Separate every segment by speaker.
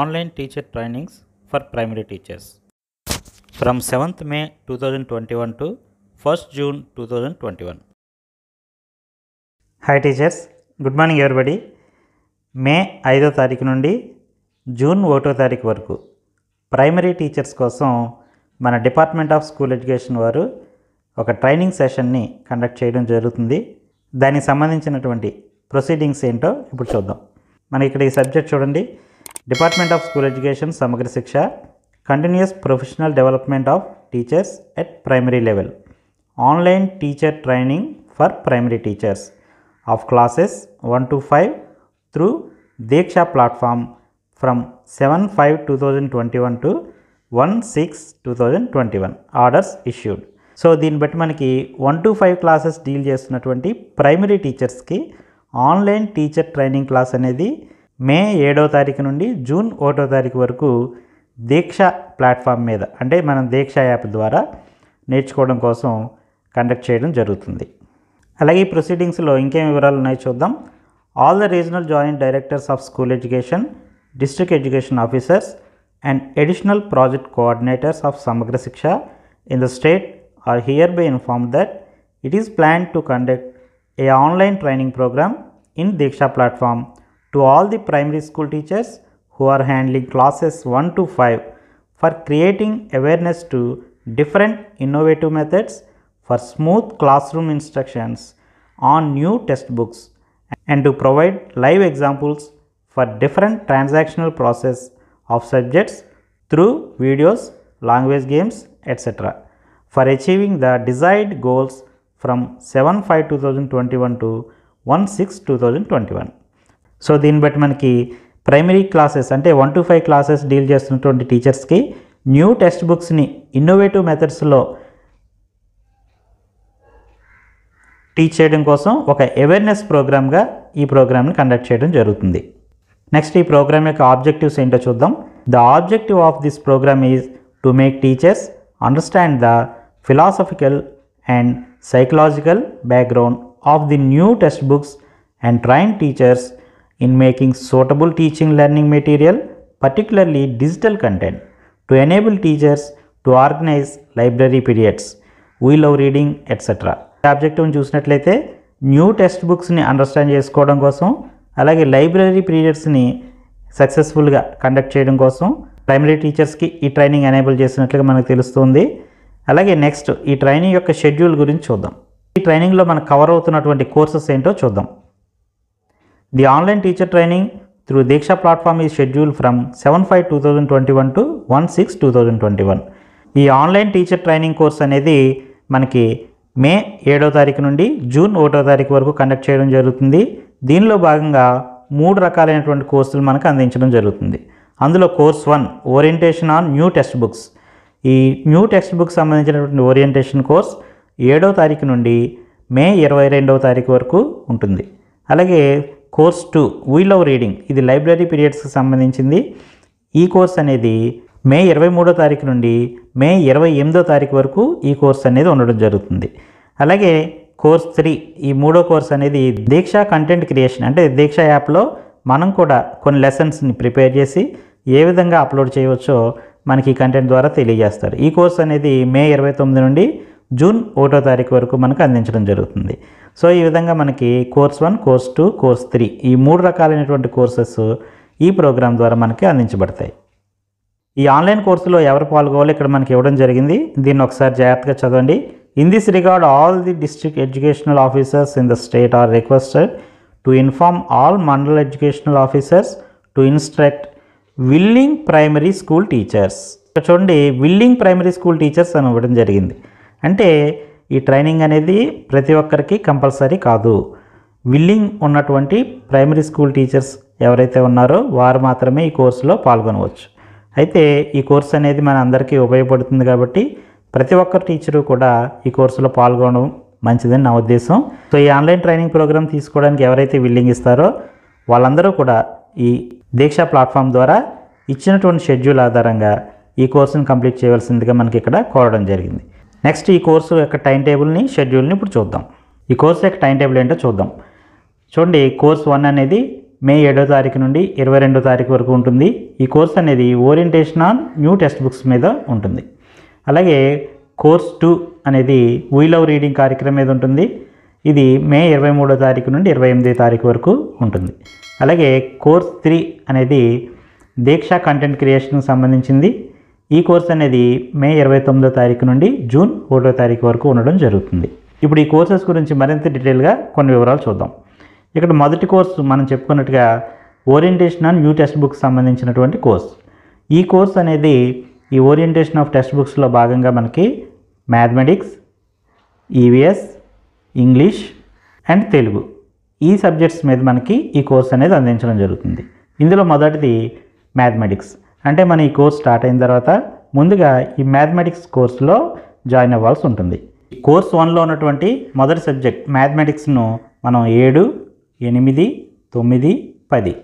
Speaker 1: Online teacher trainings for primary teachers from seventh May two thousand twenty one to first June two thousand twenty one hi teachers good morning everybody May ఐదో తారీఖు నుండి June ఒకటో తారీఖు వరకు primary teachers కోసం మన department of school education వారు ఒక ట్రైనింగ్ సెషన్ని కండక్ట్ చేయడం జరుగుతుంది దానికి సంబంధించినటువంటి ప్రొసీడింగ్స్ ఏంటో ఇప్పుడు చూద్దాం మనకి ఇక్కడ ఈ సబ్జెక్ట్ చూడండి department of school education Samagra Shiksha continuous professional development of teachers at primary level online teacher training for primary teachers of classes one to five through Diksha platform from seven five two thousand twenty one to one six two thousand twenty one orders issued so దీన్ని బట్టి మనకి one to five classes deal చేస్తున్నటువంటి primary టీచర్స్కి online teacher training class అనేది May ఏడో తారీఖు నుండి June ఒకటో తారీఖు వరకు దీక్ష ప్లాట్ఫామ్ మీద అంటే మనం దీక్ష యాప్ ద్వారా నేర్చుకోవడం కోసం కండక్ట్ చేయడం జరుగుతుంది అలాగే ఈ ప్రొసీడింగ్స్లో ఇంకేం వివరాలు ఉన్నాయో చూద్దాం all the regional joint directors of school education district education officers and additional project coordinators of Samagra Siksha in the state are hereby informed that it is planned to conduct a online training program in Diksha platform to all the primary school teachers who are handling classes 1 to 5 for creating awareness to different innovative methods for smooth classroom instructions on new textbooks and to provide live examples for different transactional process of subjects through videos, language games, etc. For achieving the desired goals from 7 one 2021 to 1 twenty one so దీన్ని బట్టి మనకి primary classes అంటే one to five classes deal చేస్తున్నటువంటి టీచర్స్కి new text బుక్స్ని innovative మెథడ్స్లో teach చేయడం కోసం ఒక అవేర్నెస్ ప్రోగ్రామ్గా ఈ ప్రోగ్రామ్ని కండక్ట్ చేయడం జరుగుతుంది నెక్స్ట్ ఈ ప్రోగ్రామ్ యొక్క ఆబ్జెక్టివ్స్ ఏంటో చూద్దాం the objective of this programme is to make teachers understand the philosophical and psychological background of the new text books and train teachers in making suitable teaching learning material particularly digital content to enable teachers to organise library periods we love reading etcetera ఆబ్జెక్టివ్ని చూసినట్లయితే new text బుక్స్ని understand చేసుకోవడం కోసం అలాగే library పీరియడ్స్ని సక్సెస్ఫుల్గా conduct చేయడం కోసం primary టీచర్స్కి ఈ ట్రైనింగ్ ఎనేబుల్ చేసినట్లుగా మనకు తెలుస్తుంది అలాగే నెక్స్ట్ ఈ ట్రైనింగ్ యొక్క షెడ్యూల్ గురించి చూద్దాం ఈ ట్రైనింగ్లో మనకు కవర్ అవుతున్నటువంటి కోర్సెస్ ఏంటో చూద్దాం the online teacher training through Diksha platform is schedule from seven five two thousand twenty one to one six two thousand twenty one ఈ ఆన్లైన్ టీచర్ ట్రైనింగ్ కోర్స్ అనేది మనకి మే ఏడో తారీఖు నుండి జూన్ ఒకటో తారీఖు వరకు కండక్ట్ చేయడం జరుగుతుంది దీనిలో భాగంగా మూడు రకాలైనటువంటి కోర్సులు మనకు అందించడం జరుగుతుంది అందులో course one orientation on new text books ఈ న్యూ టెక్స్ట్ బుక్ సంబంధించినటువంటి ఓరియంటేషన్ కోర్స్ ఏడవ తారీఖు నుండి మే ఇరవై రెండవ తారీఖు వరకు ఉంటుంది అలాగే course two we love reading ఇది లైబ్రరీ పీరియడ్స్కి సంబంధించింది ఈ కోర్స్ అనేది మే ఇరవై మూడో తారీఖు నుండి మే ఇరవై ఎనిమిదో తారీఖు వరకు ఈ కోర్స్ అనేది ఉండడం జరుగుతుంది అలాగే కోర్స్ త్రీ ఈ మూడో కోర్స్ అనేది దీక్ష కంటెంట్ క్రియేషన్ అంటే దీక్ష యాప్లో మనం కూడా కొన్ని లెసన్స్ని ప్రిపేర్ చేసి ఏ విధంగా అప్లోడ్ చేయవచ్చో మనకి ఈ కంటెంట్ ద్వారా తెలియజేస్తారు ఈ కోర్స్ అనేది మే ఇరవై తొమ్మిది నుండి జూన్ ఒకటో తారీఖు వరకు మనకు అందించడం జరుగుతుంది సో ఈ విధంగా మనకి course one course two course three ఈ మూడు రకాలైనటువంటి కోర్సెస్ ఈ ప్రోగ్రాం ద్వారా మనకి అందించబడతాయి ఈ ఆన్లైన్ కోర్సులో ఎవరు పాల్గొవాలో ఇక్కడ మనకి ఇవ్వడం జరిగింది దీన్ని ఒకసారి జాగ్రత్తగా చదవండి in this record all the district educational officers in the state are requested to inform all mandal educational officers to instruct willing primary school teachers చూడండి విల్లింగ్ ప్రైమరీ స్కూల్ టీచర్స్ అని ఇవ్వడం జరిగింది అంటే ఈ ట్రైనింగ్ అనేది ప్రతి ఒక్కరికి కంపల్సరీ కాదు విల్లింగ్ ఉన్నటువంటి ప్రైమరీ స్కూల్ టీచర్స్ ఎవరైతే ఉన్నారో వారు మాత్రమే ఈ కోర్సులో పాల్గొనవచ్చు అయితే ఈ కోర్స్ అనేది మన అందరికీ ఉపయోగపడుతుంది కాబట్టి ప్రతి ఒక్క టీచరు కూడా ఈ కోర్సులో పాల్గొనడం మంచిదని నా ఉద్దేశం సో ఈ ఆన్లైన్ ట్రైనింగ్ ప్రోగ్రామ్ తీసుకోవడానికి ఎవరైతే విల్లింగ్ ఇస్తారో వాళ్ళందరూ కూడా ఈ దీక్ష ప్లాట్ఫామ్ ద్వారా ఇచ్చినటువంటి షెడ్యూల్ ఆధారంగా ఈ కోర్సును కంప్లీట్ చేయవలసిందిగా మనకి ఇక్కడ కోరడం జరిగింది నెక్స్ట్ ఈ కోర్సు యొక్క టైం టేబుల్ని షెడ్యూల్ని ఇప్పుడు చూద్దాం ఈ కోర్సు యొక్క టైం టేబుల్ ఏంటో చూద్దాం చూడండి కోర్స్ వన్ అనేది మే ఏడో తారీఖు నుండి ఇరవై రెండో తారీఖు వరకు ఉంటుంది ఈ కోర్స్ అనేది orientation on new text books మీద ఉంటుంది అలాగే కోర్స్ టూ అనేది వీ లవ్ రీడింగ్ కార్యక్రమం మీద ఉంటుంది ఇది మే ఇరవై మూడో తారీఖు నుండి ఇరవై ఎనిమిదో తారీఖు వరకు ఉంటుంది అలాగే కోర్స్ త్రీ అనేది దీక్ష కంటెంట్ క్రియేషన్కి సంబంధించింది ఈ కోర్స్ అనేది మే ఇరవై తొమ్మిదో తారీఖు నుండి జూన్ ఒకటో తారీఖు వరకు ఉండడం జరుగుతుంది ఇప్పుడు ఈ కోర్సెస్ గురించి మరింత డీటెయిల్గా కొన్ని వివరాలు చూద్దాం ఇక్కడ మొదటి కోర్సు మనం చెప్పుకున్నట్టుగా orientation and new text book సంబంధించినటువంటి కోర్స్ ఈ కోర్స్ అనేది ఈ ఓరియంటేషన్ ఆఫ్ టెక్స్ట్ బుక్స్లో భాగంగా మనకి mathematics EVS English and Telugu ఈ సబ్జెక్ట్స్ మీద మనకి ఈ కోర్స్ అనేది అందించడం జరుగుతుంది ఇందులో మొదటిది మ్యాథమెటిక్స్ అంటే మనం ఈ కోర్స్ స్టార్ట్ అయిన తర్వాత ముందుగా ఈ మ్యాథమెటిక్స్ కోర్సులో జాయిన్ అవ్వాల్సి ఉంటుంది ఈ కోర్స్ వన్లో ఉన్నటువంటి మొదటి సబ్జెక్ట్ మ్యాథమెటిక్స్ను మనం ఏడు ఎనిమిది తొమ్మిది పది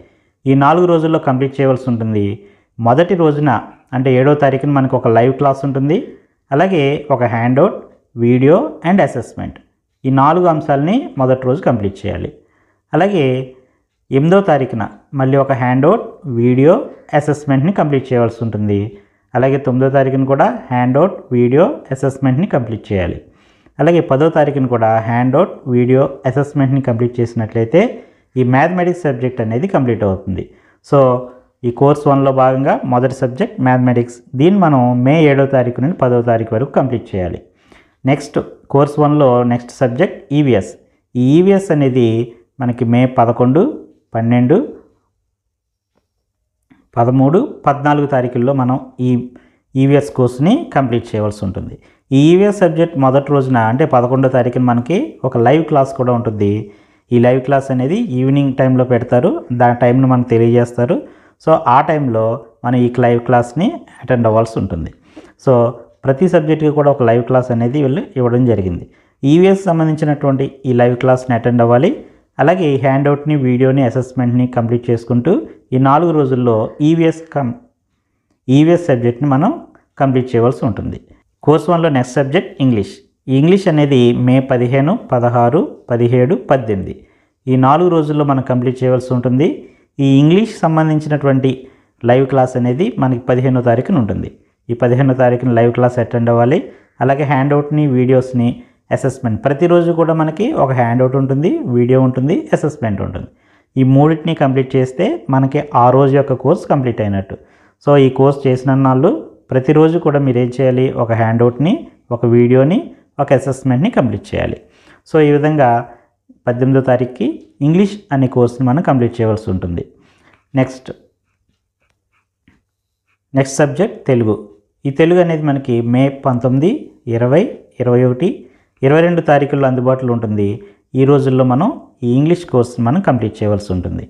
Speaker 1: ఈ నాలుగు రోజుల్లో కంప్లీట్ చేయవలసి ఉంటుంది మొదటి రోజున అంటే ఏడో తారీఖున మనకు ఒక లైవ్ క్లాస్ ఉంటుంది అలాగే ఒక హ్యాండ్అవుట్ వీడియో అండ్ అసెస్మెంట్ ఈ నాలుగు అంశాలని మొదటి రోజు కంప్లీట్ చేయాలి అలాగే ఎనిమిదో తారీఖున మళ్ళీ ఒక హ్యాండ్అవుట్ వీడియో అసెస్మెంట్ని కంప్లీట్ చేయవలసి ఉంటుంది అలాగే తొమ్మిదో తారీఖున కూడా హ్యాండ్అవుట్ వీడియో అసెస్మెంట్ని కంప్లీట్ చేయాలి అలాగే పదో తారీఖున కూడా హ్యాండ్అవుట్ వీడియో అసెస్మెంట్ని కంప్లీట్ చేసినట్లయితే ఈ మ్యాథమెటిక్స్ సబ్జెక్ట్ అనేది కంప్లీట్ అవుతుంది సో ఈ కోర్స్ వన్లో భాగంగా మొదటి సబ్జెక్ట్ మ్యాథమెటిక్స్ దీన్ని మనం మే ఏడో తారీఖు నుండి పదో తారీఖు వరకు కంప్లీట్ చేయాలి నెక్స్ట్ కోర్స్ వన్లో నెక్స్ట్ సబ్జెక్ట్ ఈవీఎస్ e ఈ ఈవీఎస్ e అనేది మనకి మే పదకొండు పన్నెండు పదమూడు పద్నాలుగు తారీఖుల్లో మనం ఈ ఈవీఎస్ e కోర్సుని కంప్లీట్ చేయవలసి ఉంటుంది ఈ ఈవీఎస్ సబ్జెక్ట్ మొదటి రోజున అంటే పదకొండో తారీఖున మనకి ఒక లైవ్ క్లాస్ కూడా ఉంటుంది ఈ లైవ్ క్లాస్ అనేది ఈవినింగ్ టైంలో పెడతారు దాని టైంను మనకు తెలియజేస్తారు సో ఆ టైంలో మనం ఈ లైవ్ క్లాస్ని అటెండ్ అవ్వాల్సి ఉంటుంది సో ప్రతి సబ్జెక్ట్కి కూడా ఒక లైవ్ క్లాస్ అనేది వీళ్ళు ఇవ్వడం జరిగింది ఈవీఎస్ సంబంధించినటువంటి ఈ లైవ్ క్లాస్ని అటెండ్ అవ్వాలి అలాగే ఈ అవుట్ని వీడియోని అసెస్మెంట్ని కంప్లీట్ చేసుకుంటూ ఈ నాలుగు రోజుల్లో ఈవీఎస్ కం ఈవీఎస్ సబ్జెక్ట్ని మనం కంప్లీట్ చేయవలసి ఉంటుంది కోర్స్ వన్లో నెక్స్ట్ సబ్జెక్ట్ ఇంగ్లీష్ ఇంగ్లీష్ అనేది మే పదిహేను పదహారు పదిహేడు పద్దెనిమిది ఈ నాలుగు రోజుల్లో మనం కంప్లీట్ చేయవలసి ఉంటుంది ఈ ఇంగ్లీష్ సంబంధించినటువంటి లైవ్ క్లాస్ అనేది మనకి పదిహేనో తారీఖున ఉంటుంది ఈ పదిహేనో తారీఖున లైవ్ క్లాస్ అటెండ్ అవ్వాలి అలాగే హ్యాండ్ అవుట్ని వీడియోస్ని అసెస్మెంట్ ప్రతిరోజు కూడా మనకి ఒక హ్యాండ్ అవుట్ ఉంటుంది వీడియో ఉంటుంది అసెస్మెంట్ ఉంటుంది ఈ మూడింటిని కంప్లీట్ చేస్తే మనకి ఆ రోజు యొక్క కోర్స్ కంప్లీట్ అయినట్టు సో ఈ కోర్స్ చేసిన వాళ్ళు ప్రతిరోజు కూడా మీరు ఏం చేయాలి ఒక హ్యాండ్ అవుట్ని ఒక వీడియోని ఒక అసెస్మెంట్ని కంప్లీట్ చేయాలి సో ఈ విధంగా పద్దెనిమిదో తారీఖుకి ఇంగ్లీష్ అనే కోర్స్ని మనం కంప్లీట్ చేయవలసి ఉంటుంది నెక్స్ట్ నెక్స్ట్ సబ్జెక్ట్ తెలుగు ఈ తెలుగు అనేది మనకి మే పంతొమ్మిది ఇరవై ఇరవై ఒకటి ఇరవై రెండు తారీఖుల్లో అందుబాటులో ఉంటుంది ఈ రోజుల్లో మనం ఈ ఇంగ్లీష్ కోర్స్ని మనం కంప్లీట్ చేయవలసి ఉంటుంది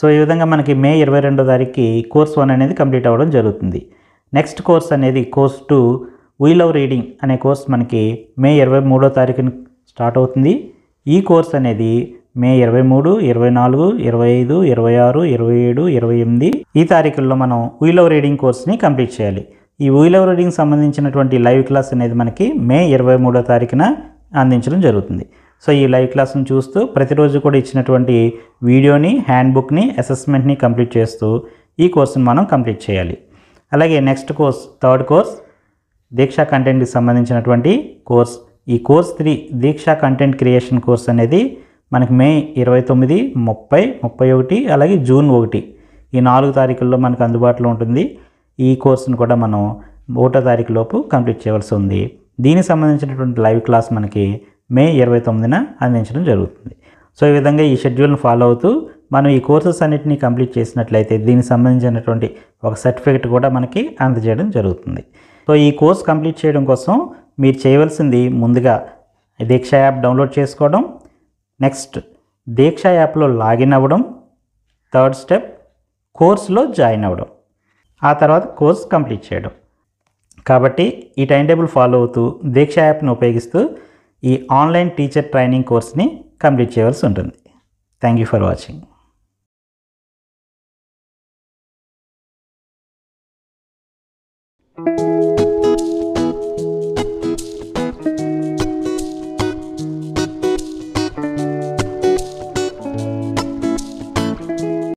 Speaker 1: సో ఈ విధంగా మనకి మే ఇరవై రెండో తారీఖుకి కోర్స్ వన్ అనేది కంప్లీట్ అవ్వడం జరుగుతుంది నెక్స్ట్ కోర్స్ అనేది course two we love reading అనే కోర్స్ మనకి మే ఇరవై మూడో తారీఖున స్టార్ట్ అవుతుంది ఈ కోర్స్ అనేది మే ఇరవై మూడు ఇరవై నాలుగు ఇరవై ఐదు ఇరవై ఆరు ఇరవై ఏడు ఇరవై ఎనిమిది ఈ తారీఖుల్లో మనం వీల్ ఆఫ్ రీడింగ్ కోర్స్ని కంప్లీట్ చేయాలి ఈ వీల్ ఆఫ్ రీడింగ్ సంబంధించినటువంటి లైవ్ క్లాస్ అనేది మనకి మే ఇరవై మూడో తారీఖున అందించడం జరుగుతుంది సో ఈ లైవ్ క్లాస్ను చూస్తూ ప్రతిరోజు కూడా ఇచ్చినటువంటి వీడియోని హ్యాండ్ బుక్ని అసెస్మెంట్ని కంప్లీట్ చేస్తూ ఈ కోర్సును మనం కంప్లీట్ చేయాలి అలాగే next course third course Diksha కంటెంట్కి సంబంధించినటువంటి కోర్స్ ఈ course three Diksha content creation course అనేది మనకి మే ఇరవై తొమ్మిది ముప్పై ముప్పై ఒకటి అలాగే జూన్ ఒకటి ఈ నాలుగు తారీఖుల్లో మనకు అందుబాటులో ఉంటుంది ఈ కోర్సును కూడా మనం ఒకటో తారీఖు లోపు కంప్లీట్ చేయవలసి ఉంది దీనికి సంబంధించినటువంటి లైవ్ క్లాస్ మనకి మే ఇరవై తొమ్మిదిన అందించడం జరుగుతుంది సో ఈ విధంగా ఈ షెడ్యూల్ను ఫాలో అవుతూ మనం ఈ కోర్సెస్ అన్నింటినీ కంప్లీట్ చేసినట్లయితే దీనికి సంబంధించినటువంటి ఒక సర్టిఫికెట్ కూడా మనకి అందజేయడం జరుగుతుంది సో ఈ కోర్స్ కంప్లీట్ చేయడం కోసం మీరు చేయవలసింది ముందుగా దీక్ష యాప్ డౌన్లోడ్ చేసుకోవడం నెక్స్ట్ దీక్ష యాప్లో లాగిన్ అవ్వడం థర్డ్ స్టెప్ కోర్సులో జాయిన్ అవ్వడం ఆ తర్వాత కోర్స్ కంప్లీట్ చేయడం కాబట్టి ఈ టైం టేబుల్ ఫాలో అవుతూ దీక్ష యాప్ను ఉపయోగిస్తూ ఈ ఆన్లైన్ టీచర్ ట్రైనింగ్ కోర్స్ని కంప్లీట్ చేయవలసి ఉంటుంది థ్యాంక్ యూ ఫర్ వాచింగ్